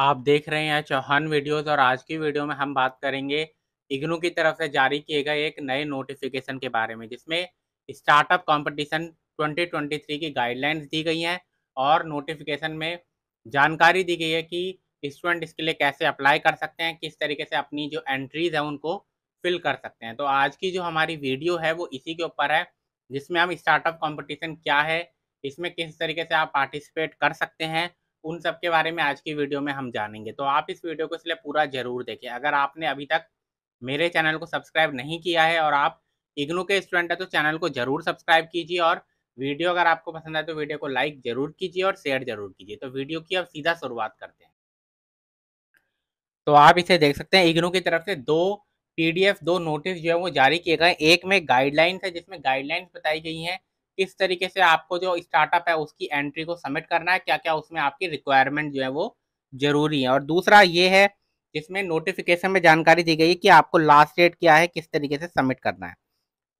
आप देख रहे हैं चौहान वीडियोस और आज की वीडियो में हम बात करेंगे इग्नू की तरफ से जारी किए गए एक नए नोटिफिकेशन के बारे में जिसमें स्टार्टअप कंपटीशन 2023 की गाइडलाइंस दी गई हैं और नोटिफिकेशन में जानकारी दी गई है कि स्टूडेंट इसके लिए कैसे अप्लाई कर सकते हैं किस तरीके से अपनी जो एंट्रीज हैं उनको फिल कर सकते हैं तो आज की जो हमारी वीडियो है वो इसी के ऊपर है जिसमें हम स्टार्टअप कॉम्पिटिशन क्या है इसमें किस तरीके से आप पार्टिसिपेट कर सकते हैं उन सब के बारे में आज की वीडियो में हम जानेंगे तो आप इस वीडियो को इसलिए पूरा जरूर देखें अगर आपने अभी तक मेरे चैनल को सब्सक्राइब नहीं किया है और आप इग्नू के स्टूडेंट है तो चैनल को जरूर सब्सक्राइब कीजिए और वीडियो अगर आपको पसंद आए तो वीडियो को लाइक जरूर कीजिए और शेयर जरूर कीजिए तो वीडियो की अब सीधा शुरुआत करते हैं तो आप इसे देख सकते हैं इग्नू की तरफ से दो पीडीएफ दो नोटिस जो है वो जारी किए गए एक में गाइडलाइंस है जिसमें गाइडलाइंस बताई गई हैं किस तरीके से आपको जो स्टार्टअप है उसकी एंट्री को सबमिट करना है क्या क्या उसमें आपकी रिक्वायरमेंट जो है वो जरूरी है और दूसरा ये है जिसमें नोटिफिकेशन में जानकारी दी गई है कि आपको लास्ट डेट क्या है किस तरीके से सबमिट करना है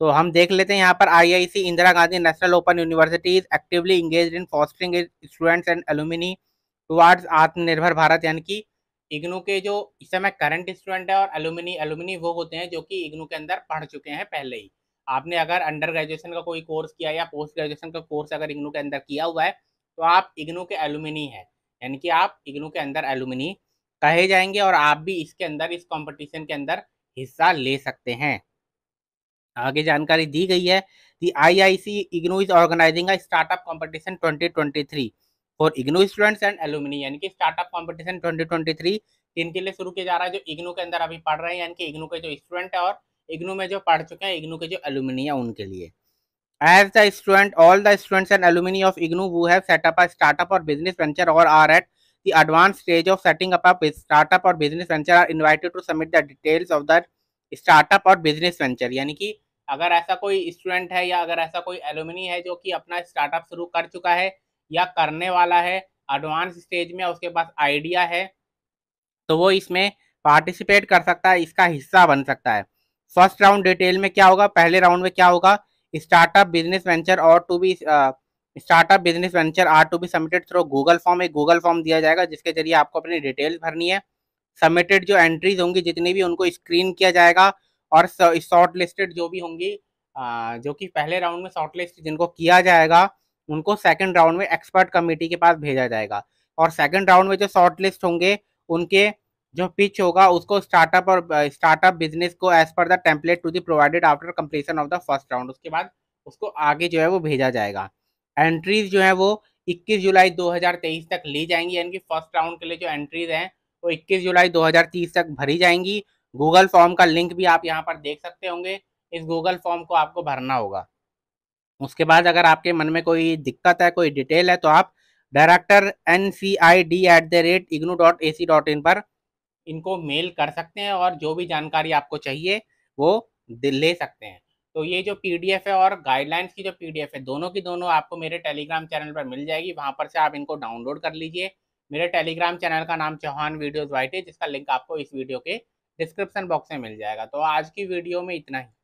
तो हम देख लेते हैं यहाँ पर आई Indira Gandhi national open university is actively engage in fostering students and alumni towards Atmanirbhar Bharat यानी कि इग्नू के जो इस समय करंट स्टूडेंट है और एलुमिनी एलुमिनी वो होते हैं जो कि इग्नू के अंदर पढ़ चुके हैं पहले ही आपने अगर अंडर ग्रेजुएशन का कोई कोर्स किया या पोस्ट ग्रेजुएशन का कोर्स अगर इग्नू के अंदर किया हुआ है तो आप इग्नू के एलुमिनी है यानी कि आप इग्नू के अंदर एलुमिनी कहे जाएंगे और आप भी इसके अंदर इस कॉम्पिटिशन के अंदर हिस्सा ले सकते हैं आगे जानकारी दी गई है the I I C IGNOU is organising startup competition twenty twenty three for IGNOU students and alumni यानी कि startup competition twenty twenty three इनके लिए शुरू किया जा रहा है जो इग्नू के अंदर अभी पढ़ रहे हैं यानी कि इग्नू के जो स्टूडेंट है और इग्नू में जो पढ़ चुके हैं इग्नू के जो एलुमिनी उनके लिए as the student all the students and alumni of IGNOU who have set up a startup और बिजनेस वेंचर और are at the advanced stage of setting up a startup or business venture are invited to submit the details of the startup or business venture यानी कि अगर ऐसा कोई student है या अगर ऐसा कोई एलुमिनी है जो कि अपना स्टार्टअप शुरू कर चुका है या करने वाला है एडवांस स्टेज में उसके पास आइडिया है तो वो इसमें पार्टिसिपेट कर सकता है इसका हिस्सा बन सकता है फर्स्ट राउंड डिटेल में क्या होगा पहले राउंड में क्या होगा स्टार्टअप बिजनेस वेंचर और to be startup business venture are to be submitted through Google form एक गूगल फॉर्म दिया जाएगा जिसके जरिए आपको अपनी डिटेल भरनी है सबमिटेड जो एंट्रीज होंगी जितनी भी उनको स्क्रीन किया जाएगा और शॉर्ट लिस्टेड जो भी होंगी जो कि पहले राउंड में शॉर्ट लिस्ट जिनको किया जाएगा उनको सेकेंड राउंड में एक्सपर्ट कमेटी के पास भेजा जाएगा और सेकेंड राउंड में जो शॉर्ट लिस्ट होंगे उनके जो पिच होगा उसको स्टार्टअप और स्टार्टअप बिजनेस को एज पर the template to the provided after completion of the first round उसके बाद उसको आगे जो है वो भेजा जाएगा एंट्रीज जो है वो 21 जुलाई 2023 तक ली जाएंगी यानी कि फर्स्ट राउंड के लिए जो एंट्रीज हैं वो 21 जुलाई 2030 तक भरी जाएंगी गूगल फॉर्म का लिंक भी आप यहाँ पर देख सकते होंगे इस गूगल फॉर्म को आपको भरना होगा उसके बाद अगर आपके मन में कोई दिक्कत है कोई डिटेल है तो आप director N C I D at the rate IGNOU dot A C dot in पर इनको मेल कर सकते हैं और जो भी जानकारी आपको चाहिए वो ले सकते हैं तो ये जो पीडीएफ है और गाइडलाइंस की जो पीडीएफ है दोनों की दोनों आपको मेरे टेलीग्राम चैनल पर मिल जाएगी वहाँ पर से आप इनको डाउनलोड कर लीजिए मेरे टेलीग्राम चैनल का नाम चौहान वीडियोज वाइट है जिसका लिंक आपको इस वीडियो के डिस्क्रिप्शन बॉक्स में मिल जाएगा तो आज की वीडियो में इतना ही